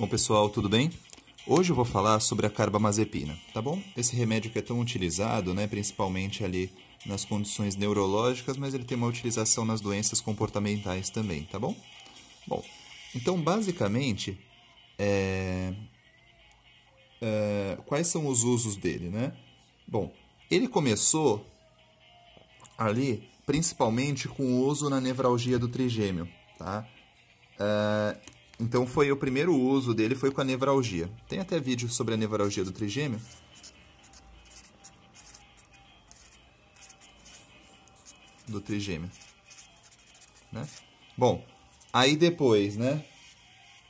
Bom pessoal, tudo bem? Hoje eu vou falar sobre a carbamazepina, tá bom? Esse remédio que é tão utilizado, né, principalmente ali nas condições neurológicas, mas ele tem uma utilização nas doenças comportamentais também, tá bom? Bom, então basicamente, é... É... quais são os usos dele, né? Bom, ele começou ali principalmente com o uso na nevralgia do trigêmeo, tá? É então foi o primeiro uso dele foi com a nevralgia. Tem até vídeo sobre a nevralgia do trigêmeo. Do trigêmeo. Né? Bom, aí depois, né?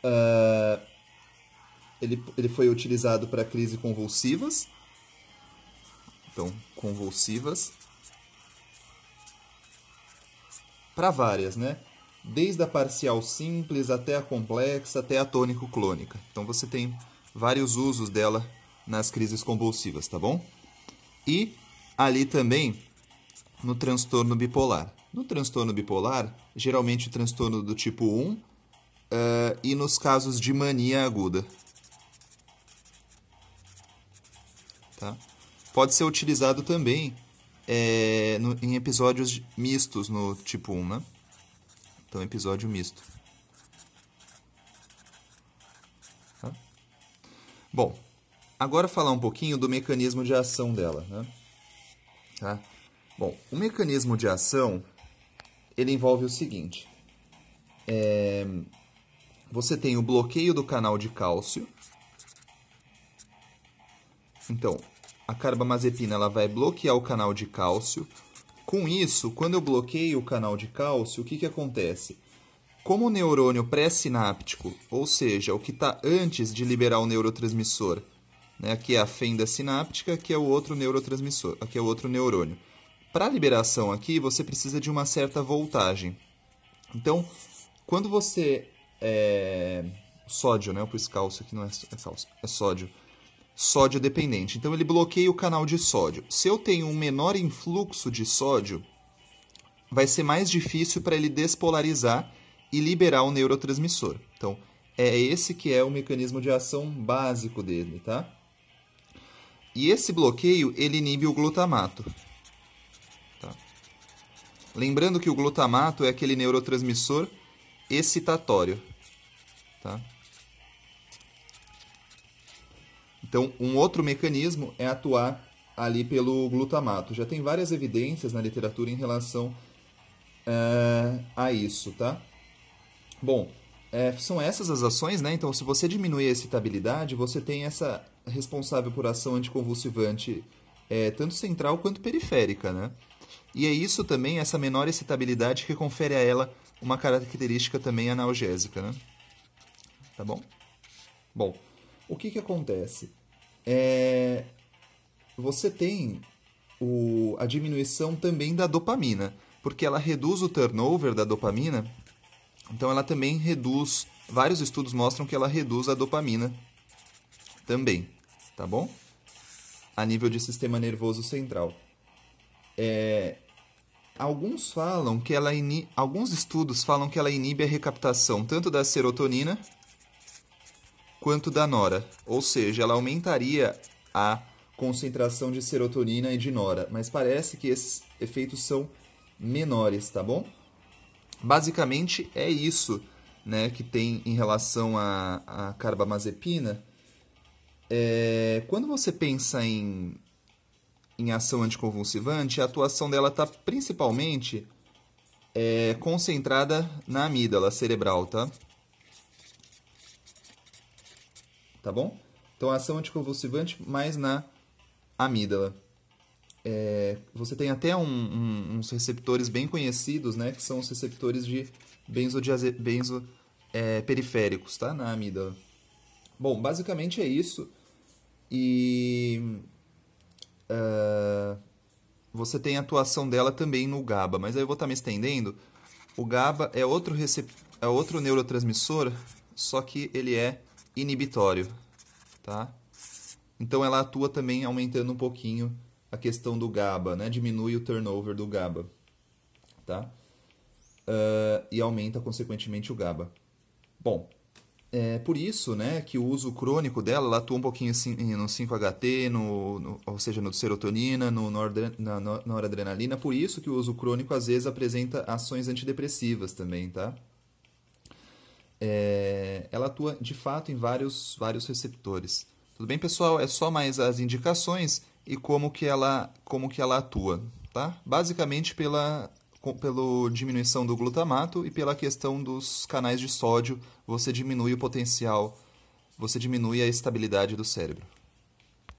Uh, ele, ele foi utilizado para crises convulsivas. Então, convulsivas. Para várias, né? desde a parcial simples até a complexa, até a tônico-clônica. Então você tem vários usos dela nas crises convulsivas, tá bom? E ali também no transtorno bipolar. No transtorno bipolar, geralmente transtorno do tipo 1 uh, eh, e nos casos de mania aguda. Tá? Pode ser utilizado também é, no, em episódios mistos no tipo 1, né? Então, episódio misto. Tá? Bom, agora falar um pouquinho do mecanismo de ação dela. Né? Tá? Bom, o mecanismo de ação ele envolve o seguinte: é, você tem o bloqueio do canal de cálcio. Então, a carbamazepina ela vai bloquear o canal de cálcio, com isso, quando eu bloqueio o canal de cálcio, o que, que acontece? Como o neurônio pré-sináptico, ou seja, o que está antes de liberar o neurotransmissor, né? aqui é a fenda sináptica, que é o outro neurotransmissor, aqui é o outro neurônio. Para a liberação aqui, você precisa de uma certa voltagem. Então, quando você. É... Sódio, né? Eu pus cálcio aqui, não é cálcio, é, é sódio sódio dependente. Então ele bloqueia o canal de sódio. Se eu tenho um menor influxo de sódio, vai ser mais difícil para ele despolarizar e liberar o neurotransmissor. Então é esse que é o mecanismo de ação básico dele, tá? E esse bloqueio ele inibe o glutamato. Tá? Lembrando que o glutamato é aquele neurotransmissor excitatório, tá? Então, um outro mecanismo é atuar ali pelo glutamato. Já tem várias evidências na literatura em relação uh, a isso, tá? Bom, é, são essas as ações, né? Então, se você diminuir a excitabilidade, você tem essa responsável por ação anticonvulsivante é, tanto central quanto periférica, né? E é isso também, essa menor excitabilidade, que confere a ela uma característica também analgésica, né? Tá bom? Bom, o que que acontece? é, você tem o, a diminuição também da dopamina, porque ela reduz o turnover da dopamina, então ela também reduz. Vários estudos mostram que ela reduz a dopamina também, tá bom? A nível de sistema nervoso central. É, alguns falam que ela inibe. alguns estudos falam que ela inibe a recaptação tanto da serotonina quanto da nora, ou seja, ela aumentaria a concentração de serotonina e de nora, mas parece que esses efeitos são menores, tá bom? Basicamente é isso né, que tem em relação à, a carbamazepina. É, quando você pensa em, em ação anticonvulsivante, a atuação dela está principalmente é, concentrada na amígdala cerebral, tá? tá bom? Então, a ação anticonvulsivante mais na amígdala. É, você tem até um, um, uns receptores bem conhecidos, né? Que são os receptores de benzodiaze... benzo é, periféricos, tá? Na amígdala. Bom, basicamente é isso. E... Uh, você tem a atuação dela também no GABA, mas aí eu vou estar tá me estendendo. O GABA é outro, é outro neurotransmissor, só que ele é inibitório, tá? Então ela atua também aumentando um pouquinho a questão do GABA, né? Diminui o turnover do GABA, tá? Uh, e aumenta consequentemente o GABA. Bom, é por isso, né, que o uso crônico dela, ela atua um pouquinho assim, no 5-HT, no, no, ou seja, no serotonina, no na noradrenalina, por isso que o uso crônico às vezes apresenta ações antidepressivas também, tá? ela atua de fato em vários, vários receptores. Tudo bem, pessoal? É só mais as indicações e como que ela, como que ela atua, tá? Basicamente pela pela diminuição do glutamato e pela questão dos canais de sódio, você diminui o potencial, você diminui a estabilidade do cérebro.